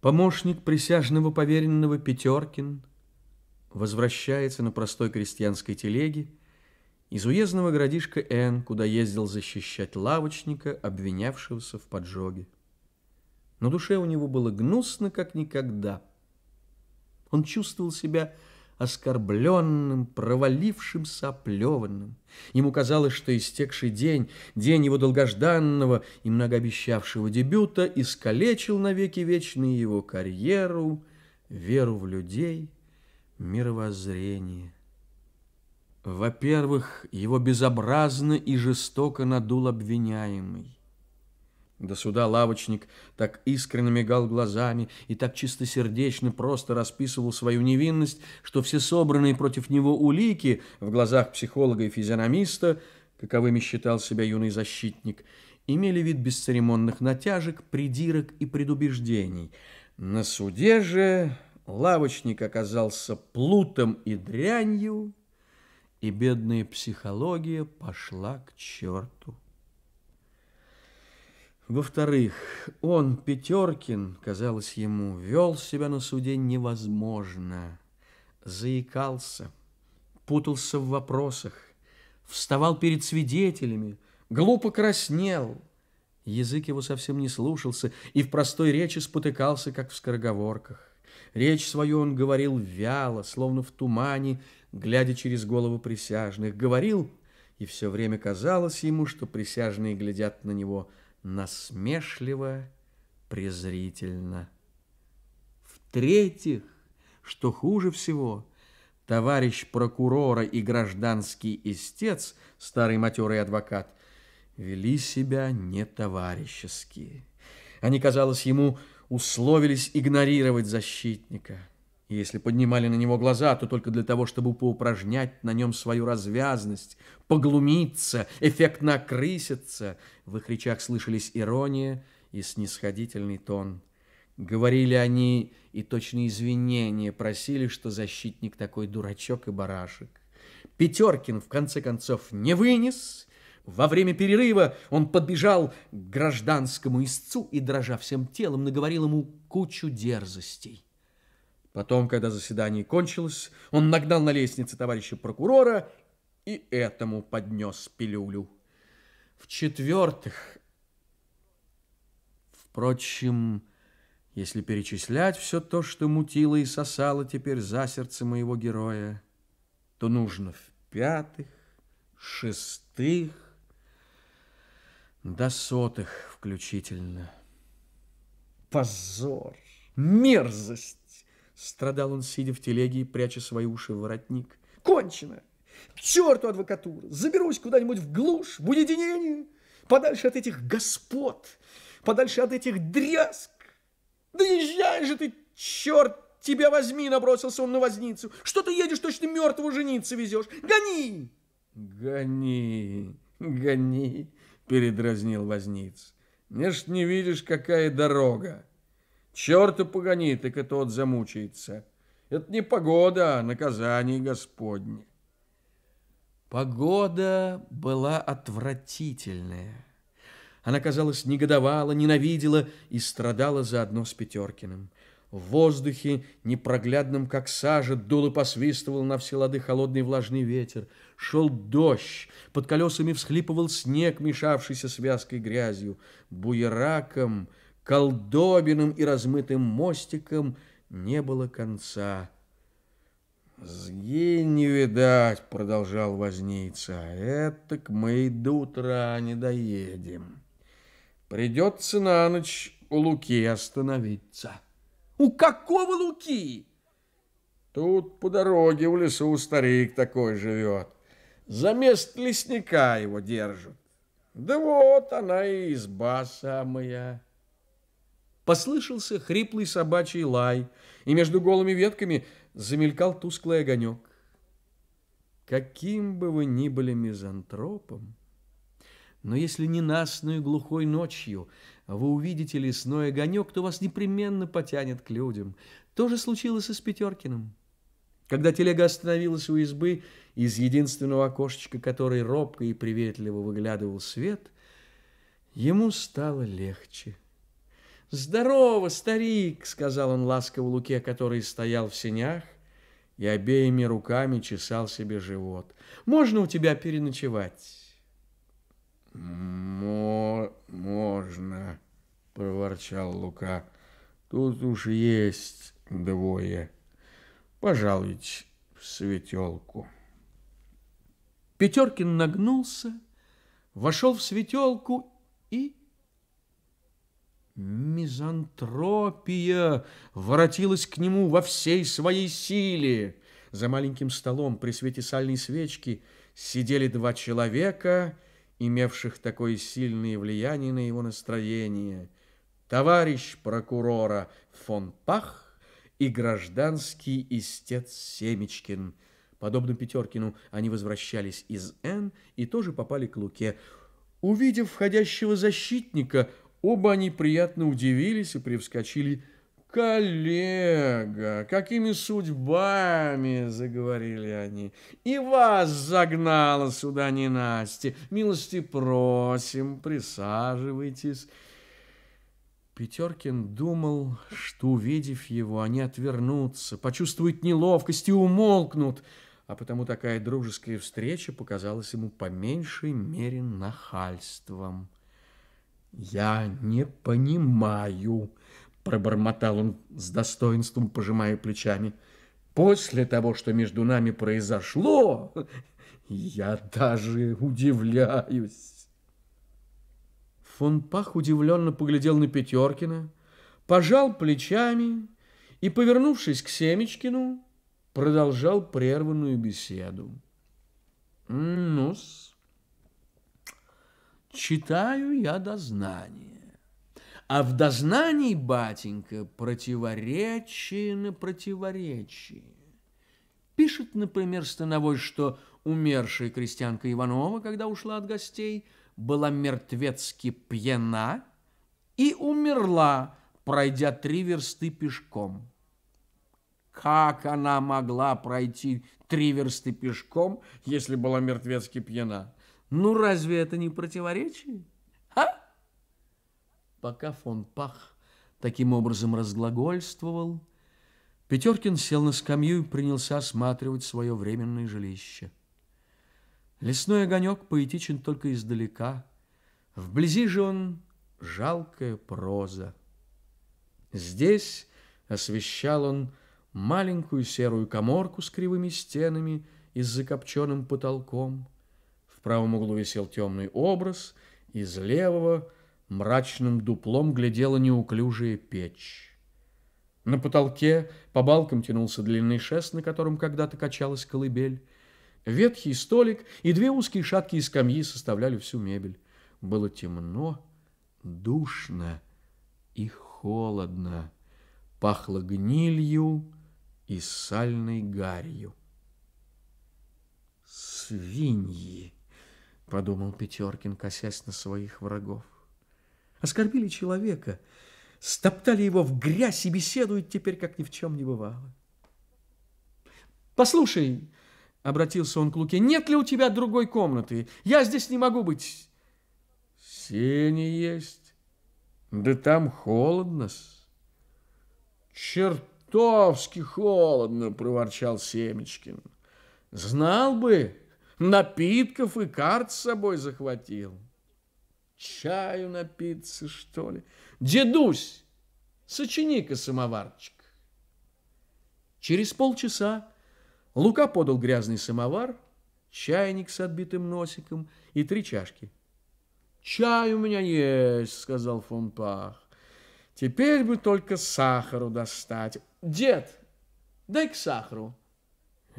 Помощник присяжного поверенного Пятеркин возвращается на простой крестьянской телеге из уездного городишка Н, куда ездил защищать лавочника, обвинявшегося в поджоге. На душе у него было гнусно, как никогда. Он чувствовал себя оскорбленным, провалившимся, оплеванным. Ему казалось, что истекший день, день его долгожданного и многообещавшего дебюта, искалечил навеки вечную его карьеру, веру в людей, мировоззрение. Во-первых, его безобразно и жестоко надул обвиняемый. До суда лавочник так искренне мигал глазами и так чистосердечно просто расписывал свою невинность, что все собранные против него улики в глазах психолога и физиономиста, каковыми считал себя юный защитник, имели вид бесцеремонных натяжек, придирок и предубеждений. На суде же лавочник оказался плутом и дрянью, и бедная психология пошла к черту. Во-вторых, он, Пятеркин, казалось ему, вел себя на суде невозможно, заикался, путался в вопросах, вставал перед свидетелями, глупо краснел. Язык его совсем не слушался и в простой речи спотыкался, как в скороговорках. Речь свою он говорил вяло, словно в тумане, глядя через голову присяжных. Говорил, и все время казалось ему, что присяжные глядят на него – насмешливо, презрительно. В-третьих, что хуже всего, товарищ прокурора и гражданский истец, старый матерый адвокат, вели себя не товарищески. Они, казалось, ему условились игнорировать защитника – если поднимали на него глаза, то только для того, чтобы поупражнять на нем свою развязность, поглумиться, эффектно окрыситься. В их речах слышались ирония и снисходительный тон. Говорили они и точные извинения просили, что защитник такой дурачок и барашек. Пятеркин, в конце концов, не вынес. Во время перерыва он подбежал к гражданскому истцу и, дрожа всем телом, наговорил ему кучу дерзостей. Потом, когда заседание кончилось, он нагнал на лестнице товарища прокурора и этому поднес пилюлю. В-четвертых, впрочем, если перечислять все то, что мутило и сосало теперь за сердце моего героя, то нужно в-пятых, шестых, до сотых включительно. Позор, мерзость! Страдал он, сидя в телеге и пряча свои уши в воротник. Кончено! К черту адвокатура! Заберусь куда-нибудь в глушь, в уединение, подальше от этих господ, подальше от этих дрязг. Да езжай же ты, черт тебя возьми, набросился он на возницу. Что ты едешь, точно мертвого жениться везешь? Гони! Гони, гони, передразнил возниц. Не ж не видишь, какая дорога. Черту погони, так и тот замучается. Это не погода, а наказание Господне. Погода была отвратительная. Она, казалось, негодовала, ненавидела и страдала заодно с Пятеркиным. В воздухе, непроглядным, как сажа, дул и посвистывал на все лады холодный влажный ветер. Шел дождь, под колесами всхлипывал снег, мешавшийся с вязкой грязью. Буераком колдобиным и размытым мостиком не было конца. «Сгинь не видать», — продолжал возница, к мы и до утра не доедем. Придется на ночь у Луки остановиться». «У какого Луки?» «Тут по дороге в лесу старик такой живет. За мест лесника его держат. Да вот она и изба самая». Послышался хриплый собачий лай, и между голыми ветками замелькал тусклый огонек. Каким бы вы ни были мизантропом, но если ненастную глухой ночью вы увидите лесной огонек, то вас непременно потянет к людям. То же случилось и с Пятеркиным. Когда телега остановилась у избы, из единственного окошечка, который робко и приветливо выглядывал свет, ему стало легче. «Здорово, старик!» — сказал он ласково Луке, который стоял в сенях и обеими руками чесал себе живот. «Можно у тебя переночевать?» «Мо «Можно», — проворчал Лука. «Тут уж есть двое. Пожалуйте в светелку». Пятеркин нагнулся, вошел в светелку и Мизантропия воротилась к нему во всей своей силе. За маленьким столом при свете сальной свечки сидели два человека, имевших такое сильное влияние на его настроение. Товарищ прокурора фон Пах и гражданский истец Семечкин. Подобно Пятеркину, они возвращались из Н и тоже попали к Луке. Увидев входящего защитника, Оба они приятно удивились и привскочили. «Коллега, какими судьбами?» – заговорили они. «И вас загнала сюда ненастье. Милости просим, присаживайтесь». Петеркин думал, что, увидев его, они отвернутся, почувствуют неловкость и умолкнут, а потому такая дружеская встреча показалась ему по меньшей мере нахальством. «Я не понимаю», — пробормотал он с достоинством, пожимая плечами. «После того, что между нами произошло, я даже удивляюсь». Фон Пах удивленно поглядел на Пятеркина, пожал плечами и, повернувшись к Семечкину, продолжал прерванную беседу. «Ну-с», читаю я дознание. А в дознании, батенька, противоречие на противоречие. Пишет, например, Становой, что умершая крестьянка Иванова, когда ушла от гостей, была мертвецки пьяна и умерла, пройдя три версты пешком. Как она могла пройти три версты пешком, если была мертвецки пьяна? Ну разве это не противоречие? А? Пока фон Пах таким образом разглагольствовал, Петеркин сел на скамью и принялся осматривать свое временное жилище. Лесной огонек поэтичен только издалека, вблизи же он жалкая проза. Здесь освещал он маленькую серую коморку с кривыми стенами и с закопченным потолком, в правом углу висел темный образ, из левого мрачным дуплом глядела неуклюжая печь. На потолке по балкам тянулся длинный шест, на котором когда-то качалась колыбель. Ветхий столик и две узкие шаткие скамьи составляли всю мебель. Было темно, душно и холодно. Пахло гнилью и сальной гарью. Свиньи! подумал Пятеркин, косясь на своих врагов. Оскорбили человека, стоптали его в грязь и беседуют теперь, как ни в чем не бывало. «Послушай», — обратился он к Луке, — «нет ли у тебя другой комнаты? Я здесь не могу быть». «Сени есть, да там холодно-с». «Чертовски холодно!» — проворчал Семечкин. «Знал бы, напитков и карт с собой захватил. Чаю напиться, что ли? Дедусь, сочини-ка самоварчик. Через полчаса Лука подал грязный самовар, чайник с отбитым носиком и три чашки. «Чай у меня есть», — сказал фон Пах. «Теперь бы только сахару достать. Дед, дай к сахару».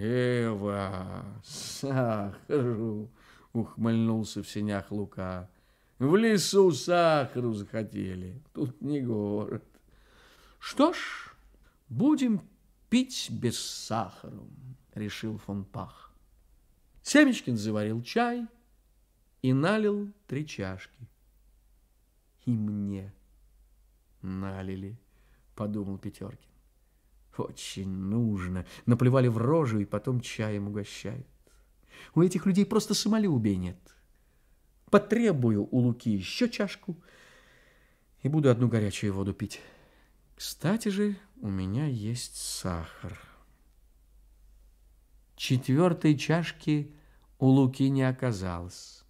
«Эва, сахару!» — ухмыльнулся в синях Лука. «В лесу сахару захотели, тут не город». «Что ж, будем пить без сахара, решил фон Пах. Семечкин заварил чай и налил три чашки. «И мне налили», — подумал Пятеркин. Очень нужно. Наплевали в рожу и потом чаем угощают. У этих людей просто самолюбия нет. Потребую у Луки еще чашку и буду одну горячую воду пить. Кстати же, у меня есть сахар. Четвертой чашки у Луки не оказалось.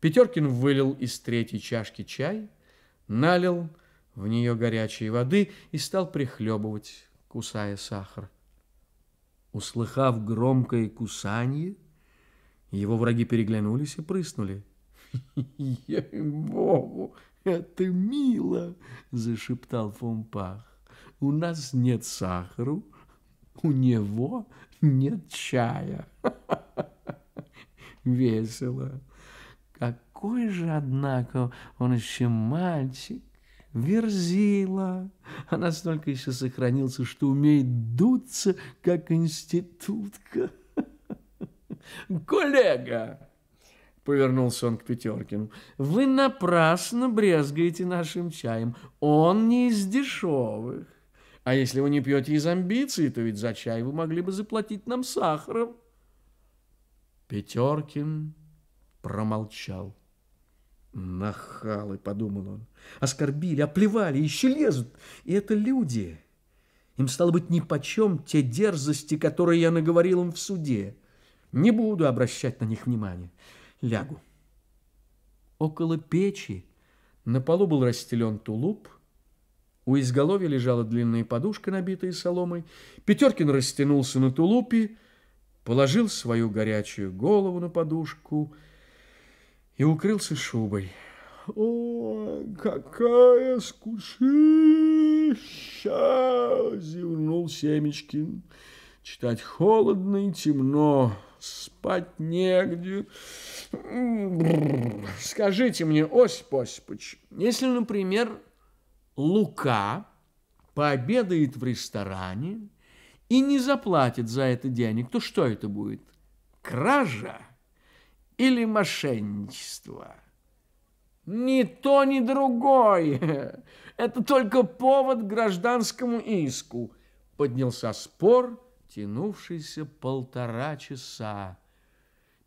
Пятеркин вылил из третьей чашки чай, налил в нее горячей воды и стал прихлебывать кусая сахар. Услыхав громкое кусанье, его враги переглянулись и прыснули. «Ей-богу, это мило!» – зашептал Фомпах. «У нас нет сахару, у него нет чая. Весело. Какой же, однако, он еще мальчик. Верзила. она столько еще сохранился, что умеет дуться, как институтка. Коллега, повернулся он к Пятеркину, вы напрасно брезгаете нашим чаем. Он не из дешевых. А если вы не пьете из амбиций, то ведь за чай вы могли бы заплатить нам сахаром. Пятеркин промолчал. Нахалы, подумал он, оскорбили, оплевали, еще лезут. И это люди. Им, стало быть, нипочем те дерзости, которые я наговорил им в суде. Не буду обращать на них внимания. Лягу. Около печи на полу был расстелен тулуп, у изголовья лежала длинная подушка, набитая соломой. Пятеркин растянулся на тулупе, положил свою горячую голову на подушку — и укрылся шубой. «О, какая скучища!» — зевнул Семечкин. «Читать холодно и темно, спать негде. Скажите мне, Осип Осипович, если, например, Лука пообедает в ресторане и не заплатит за это денег, то что это будет? Кража!» или мошенничество. Ни то, ни другое. Это только повод гражданскому иску. Поднялся спор, тянувшийся полтора часа.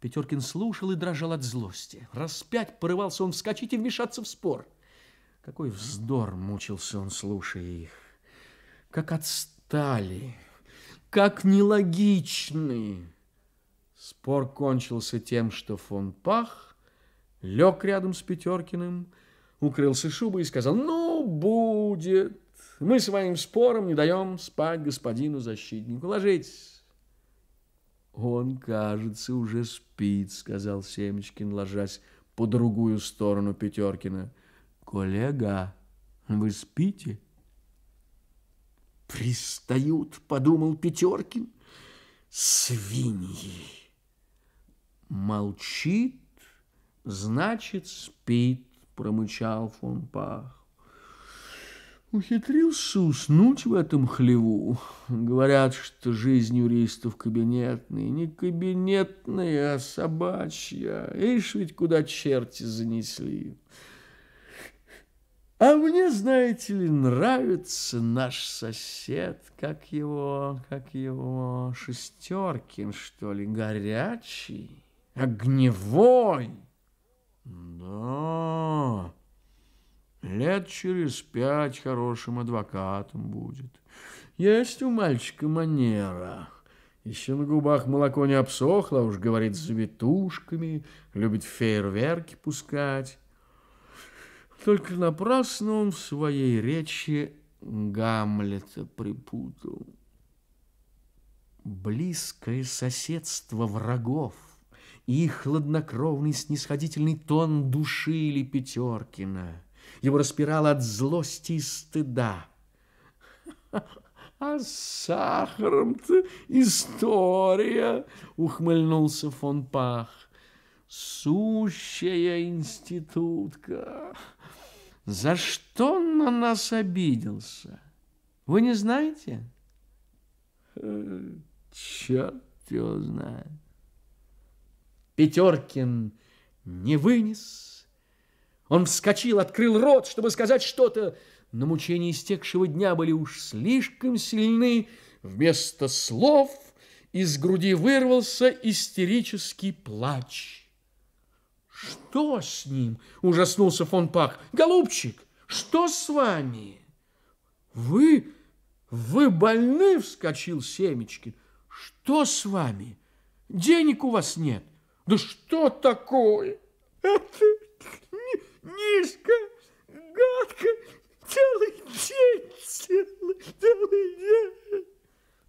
Петеркин слушал и дрожал от злости. Раз пять порывался он вскочить и вмешаться в спор. Какой вздор мучился он, слушая их. Как отстали, как нелогичные! Спор кончился тем, что фон Пах лег рядом с Пятеркиным, укрылся шубой и сказал, «Ну, будет! Мы своим спором не даем спать господину-защитнику. Ложитесь!» «Он, кажется, уже спит», — сказал Семечкин, ложась по другую сторону Пятеркина. «Коллега, вы спите?» «Пристают», — подумал Пятеркин, — «свиньи». Молчит, значит, спит, промычал фон Пах. Ухитрился уснуть в этом хлеву. Говорят, что жизнь юристов кабинетная. Не кабинетная, а собачья. Ишь ведь куда черти занесли. А мне, знаете ли, нравится наш сосед, как его, как его, Шестеркин, что ли, горячий огневой. Да, лет через пять хорошим адвокатом будет. Есть у мальчика манера. Еще на губах молоко не обсохло, а уж говорит с завитушками, любит фейерверки пускать. Только напрасно он в своей речи Гамлета припутал. Близкое соседство врагов их хладнокровный снисходительный тон душили Пятеркина. Его распирало от злости и стыда. «А с сахаром-то история!» — ухмыльнулся фон Пах. «Сущая институтка! За что он на нас обиделся? Вы не знаете?» э, «Черт его знает!» Пятеркин не вынес. Он вскочил, открыл рот, чтобы сказать что-то, но мучения истекшего дня были уж слишком сильны. Вместо слов из груди вырвался истерический плач. «Что с ним?» – ужаснулся фон Пах. «Голубчик, что с вами?» «Вы... вы больны?» – вскочил Семечкин. «Что с вами? Денег у вас нет». Да что такое? Это Мишка, гадко, целый день, целый, целый день.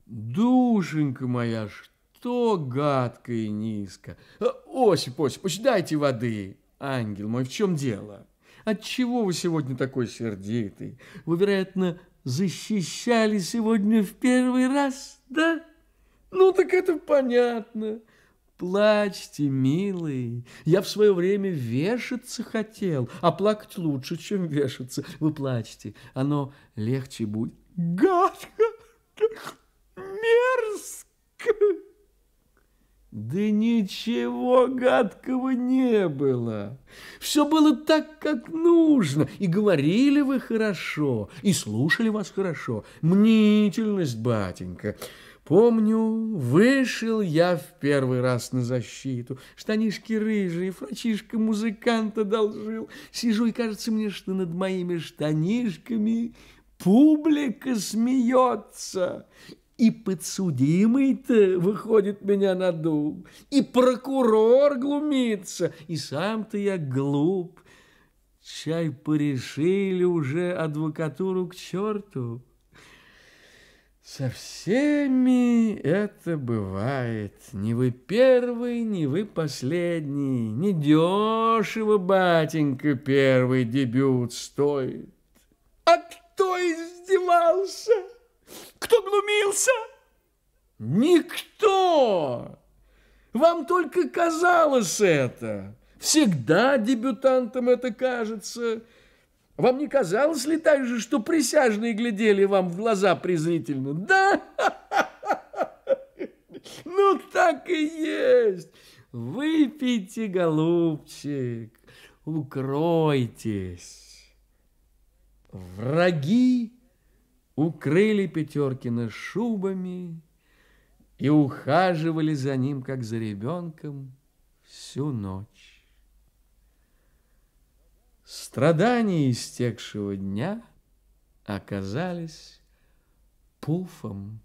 Душенька моя, что гадко и низко. Э, Осип, Осип, дайте воды. Ангел мой, в чем дело? Отчего вы сегодня такой сердитый? Вы, вероятно, защищали сегодня в первый раз, да? Ну, так это понятно. Плачьте, милый. Я в свое время вешаться хотел, а плакать лучше, чем вешаться. Вы плачьте, оно легче будет. Гадко! Мерзко! Да ничего гадкого не было. Все было так, как нужно. И говорили вы хорошо, и слушали вас хорошо. Мнительность, батенька. Помню, вышел я в первый раз на защиту. Штанишки рыжие, фрачишка музыканта должил. Сижу, и кажется мне, что над моими штанишками публика смеется. И подсудимый-то, выходит, меня на надул, и прокурор глумится, и сам-то я глуп. Чай порешили уже адвокатуру к черту. Со всеми это бывает. Не вы первый, не вы последний. Не дешево, батенька, первый дебют стоит. А кто издевался? Кто глумился? Никто! Вам только казалось это. Всегда дебютантам это кажется – вам не казалось ли так же, что присяжные глядели вам в глаза презрительно? Да? Ну, так и есть. Выпейте, голубчик, укройтесь. Враги укрыли Пятеркина шубами и ухаживали за ним, как за ребенком, всю ночь. Страдания истекшего дня оказались пуфом.